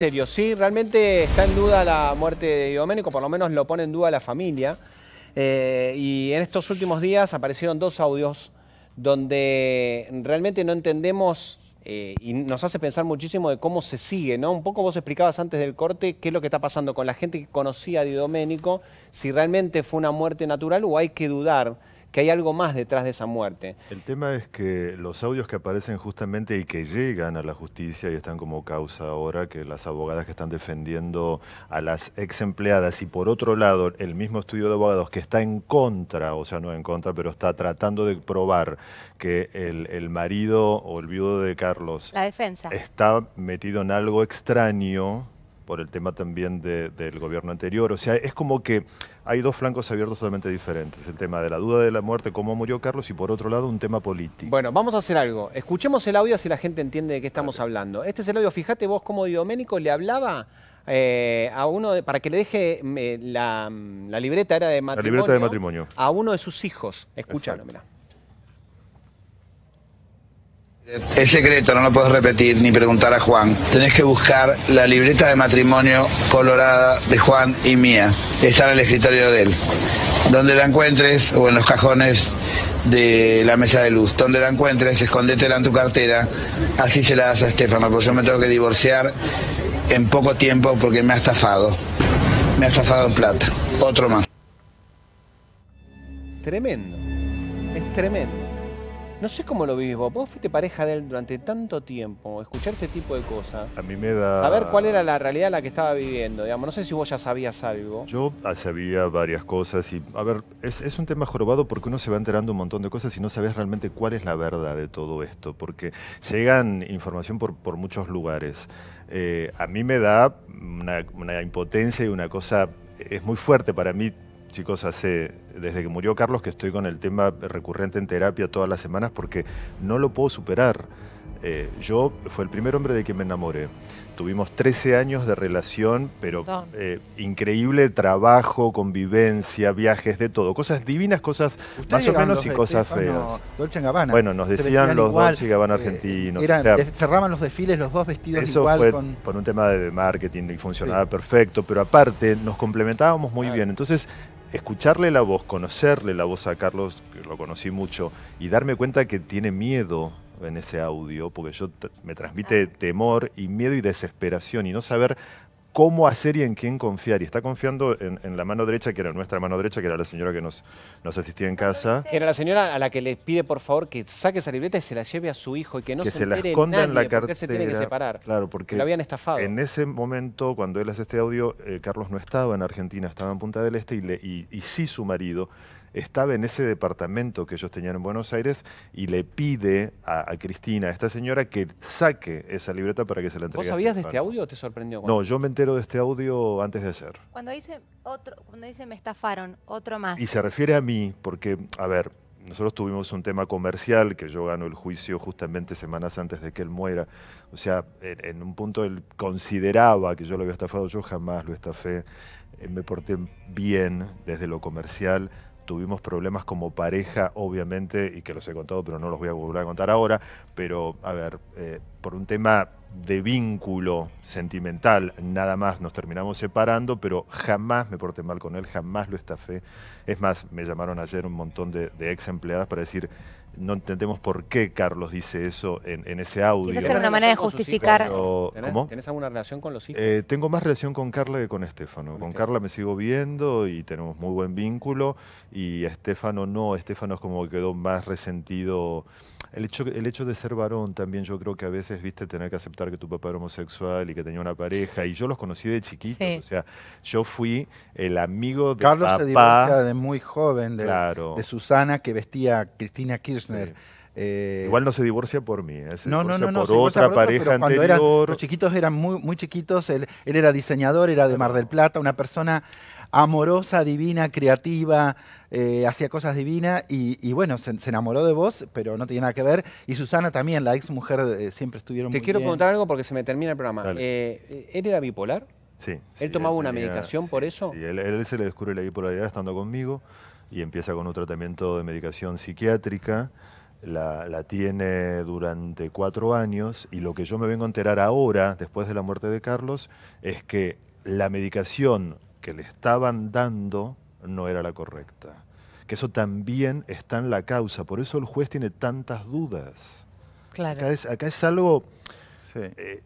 serio, sí, realmente está en duda la muerte de Dioménico, por lo menos lo pone en duda la familia. Eh, y en estos últimos días aparecieron dos audios donde realmente no entendemos eh, y nos hace pensar muchísimo de cómo se sigue, ¿no? Un poco vos explicabas antes del corte qué es lo que está pasando con la gente que conocía a Dioménico, si realmente fue una muerte natural o hay que dudar que hay algo más detrás de esa muerte. El tema es que los audios que aparecen justamente y que llegan a la justicia y están como causa ahora que las abogadas que están defendiendo a las ex empleadas y por otro lado el mismo estudio de abogados que está en contra, o sea, no en contra, pero está tratando de probar que el, el marido o el viudo de Carlos la defensa. está metido en algo extraño por el tema también del gobierno anterior. O sea, es como que hay dos flancos abiertos totalmente diferentes. El tema de la duda de la muerte, cómo murió Carlos, y por otro lado un tema político. Bueno, vamos a hacer algo. Escuchemos el audio si la gente entiende de qué estamos hablando. Este es el audio. Fíjate vos cómo Dioménico le hablaba eh, a uno, para que le deje eh, la, libreta era de matrimonio. libreta de matrimonio. A uno de sus hijos. Escúchalo, mira eh, es secreto, no lo puedes repetir ni preguntar a Juan. Tenés que buscar la libreta de matrimonio colorada de Juan y mía. Está en el escritorio de él. Donde la encuentres o en los cajones de la mesa de luz. Donde la encuentres, escondetela en tu cartera. Así se la das a Estefano, porque yo me tengo que divorciar en poco tiempo porque me ha estafado. Me ha estafado en plata. Otro más. Tremendo. Es tremendo. No sé cómo lo vivís vos. Vos fuiste pareja de él durante tanto tiempo, escuchar este tipo de cosas. A mí me da. Saber cuál era la realidad la que estaba viviendo, digamos. No sé si vos ya sabías algo. Yo sabía varias cosas y. A ver, es, un tema jorobado porque uno se va enterando un montón de cosas y no sabes realmente cuál es la verdad de todo esto. Porque llegan información por, por muchos lugares. Eh, a mí me da una impotencia y una cosa. Es muy fuerte para mí chicos, hace desde que murió Carlos que estoy con el tema recurrente en terapia todas las semanas porque no lo puedo superar. Eh, yo fue el primer hombre de quien me enamoré. Tuvimos 13 años de relación, pero eh, increíble trabajo, convivencia, viajes, de todo. Cosas divinas, cosas más o menos y cosas feas. Dolce Gabbana. Bueno, nos decían los Dolce Gabbana eh, argentinos. cerraban los desfiles los dos vestidos eso igual. Fue con... por un tema de marketing y funcionaba perfecto, pero aparte nos complementábamos muy bien. Entonces escucharle la voz, conocerle la voz a Carlos, que lo conocí mucho, y darme cuenta que tiene miedo en ese audio, porque yo me transmite temor y miedo y desesperación, y no saber cómo hacer y en quién confiar. Y está confiando en, la mano derecha, que era nuestra mano derecha, que era la señora que nos, nos asistía en casa. Que era la señora a la que le pide, por favor, que saque esa libreta y se la lleve a su hijo y que no se, la esconda en la cartera. se tiene que separar. Claro, porque la habían estafado. En ese momento, cuando él hace este audio, eh, Carlos no estaba en Argentina, estaba en Punta del Este y sí su marido estaba en ese departamento que ellos tenían en Buenos Aires y le pide a, Cristina, a esta señora, que saque esa libreta para que se la entregue. ¿Vos sabías de este audio o te sorprendió? Cuando... No, yo me entero de este audio antes de hacer. Cuando dice, dice me estafaron, otro más. Y se refiere a mí porque, a ver, nosotros tuvimos un tema comercial que yo gano el juicio justamente semanas antes de que él muera. O sea, en, un punto él consideraba que yo lo había estafado, yo jamás lo estafé. Eh, me porté bien desde lo comercial, tuvimos problemas como pareja, obviamente, y que los he contado, pero no los voy a volver a contar ahora, pero a ver, eh, por un tema de vínculo sentimental, nada más nos terminamos separando, pero jamás me porté mal con él, jamás lo estafé. Es más, me llamaron ayer un montón de, de ex empleadas para decir, no entendemos por qué Carlos dice eso en, ese audio. Quizás era una manera de justificar. ¿Tenés, alguna relación con los hijos? Eh, tengo más relación con Carla que con Estefano. Con, Carla me sigo viendo y tenemos muy buen vínculo. Y Estefano no, Estefano es como que quedó más resentido el hecho, el hecho de ser varón también, yo creo que a veces, viste, tener que aceptar que tu papá era homosexual y que tenía una pareja. Y yo los conocí de chiquitos. O sea, yo fui el amigo de Carlos se divorcia de muy joven, de, Susana, que vestía Cristina Kirchner. Eh, Igual no se divorcia por mí, ¿eh? no, no, no, por otra pareja anterior. Eran, los chiquitos eran muy, muy chiquitos, él, él, era diseñador, era de Mar del Plata, una persona amorosa, divina, creativa, eh, hacía cosas divinas y, bueno, se, enamoró de vos, pero no tiene nada que ver. Y Susana también, la ex mujer, eh, siempre estuvieron Te quiero contar algo porque se me termina el programa. Eh, ¿Él era bipolar? Sí. ¿Él tomaba una medicación por eso? Sí, él, se le descubre la bipolaridad estando conmigo y empieza con un tratamiento de medicación psiquiátrica. La, la, tiene durante cuatro años y lo que yo me vengo a enterar ahora, después de la muerte de Carlos, es que la medicación que le estaban dando no era la correcta. Que eso también está en la causa. Por eso el juez tiene tantas dudas. Claro. Acá, es, algo. Eh,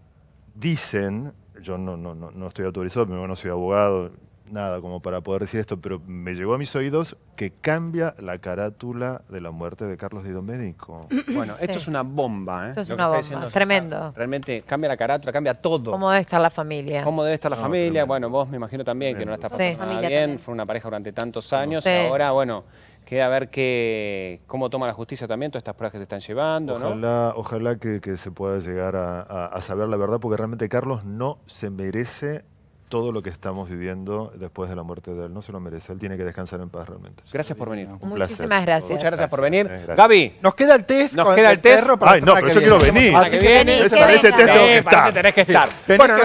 dicen, yo no, no, no, no estoy autorizado, no soy abogado, nada como para poder decir esto, pero me llegó a mis oídos que cambia la carátula de la muerte de Carlos Médico. Bueno, esto es una bomba, ¿eh? Esto es una bomba, tremendo. realmente cambia la carátula, cambia todo. ¿Cómo debe estar la familia? ¿Cómo debe estar la familia? Bueno, vos me imagino también que no la está pasando bien, fue una pareja durante tantos años, y ahora, bueno, queda a ver cómo toma la justicia también todas estas pruebas que se están llevando. Ojalá, ojalá que, se pueda llegar a, saber la verdad, porque realmente Carlos no se merece todo lo que estamos viviendo después de la muerte de él. No se lo merece, él tiene que descansar en paz realmente. Gracias por venir. Muchísimas gracias. Muchas gracias por venir. Gaby. Nos queda el test. Nos queda el, test. Perro Ay, no, pero yo quiero venir. Así que viene, que parece que, test que tenés que estar. bueno,